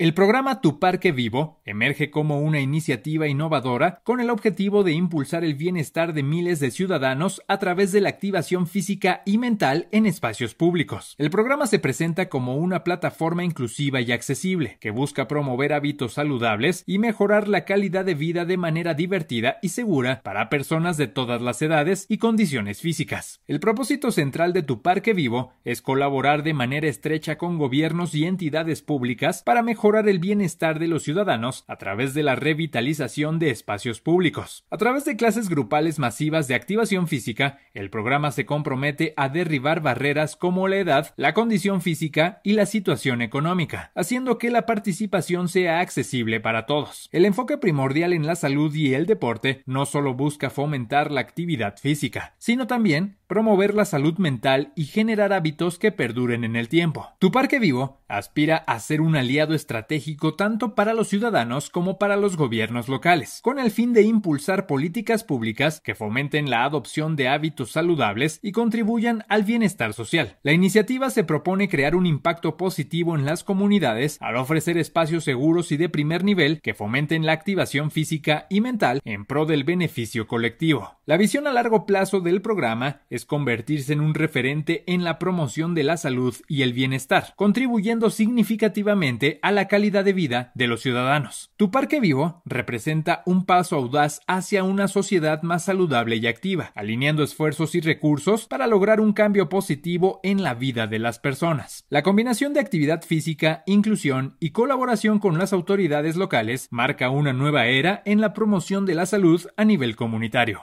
El programa Tu Parque Vivo emerge como una iniciativa innovadora con el objetivo de impulsar el bienestar de miles de ciudadanos a través de la activación física y mental en espacios públicos. El programa se presenta como una plataforma inclusiva y accesible que busca promover hábitos saludables y mejorar la calidad de vida de manera divertida y segura para personas de todas las edades y condiciones físicas. El propósito central de Tu Parque Vivo es colaborar de manera estrecha con gobiernos y entidades públicas para mejorar el bienestar de los ciudadanos a través de la revitalización de espacios públicos. A través de clases grupales masivas de activación física, el programa se compromete a derribar barreras como la edad, la condición física y la situación económica, haciendo que la participación sea accesible para todos. El enfoque primordial en la salud y el deporte no solo busca fomentar la actividad física, sino también promover la salud mental y generar hábitos que perduren en el tiempo. Tu parque vivo aspira a ser un aliado estratégico estratégico tanto para los ciudadanos como para los gobiernos locales, con el fin de impulsar políticas públicas que fomenten la adopción de hábitos saludables y contribuyan al bienestar social. La iniciativa se propone crear un impacto positivo en las comunidades al ofrecer espacios seguros y de primer nivel que fomenten la activación física y mental en pro del beneficio colectivo. La visión a largo plazo del programa es convertirse en un referente en la promoción de la salud y el bienestar, contribuyendo significativamente a la calidad de vida de los ciudadanos. Tu parque vivo representa un paso audaz hacia una sociedad más saludable y activa, alineando esfuerzos y recursos para lograr un cambio positivo en la vida de las personas. La combinación de actividad física, inclusión y colaboración con las autoridades locales marca una nueva era en la promoción de la salud a nivel comunitario.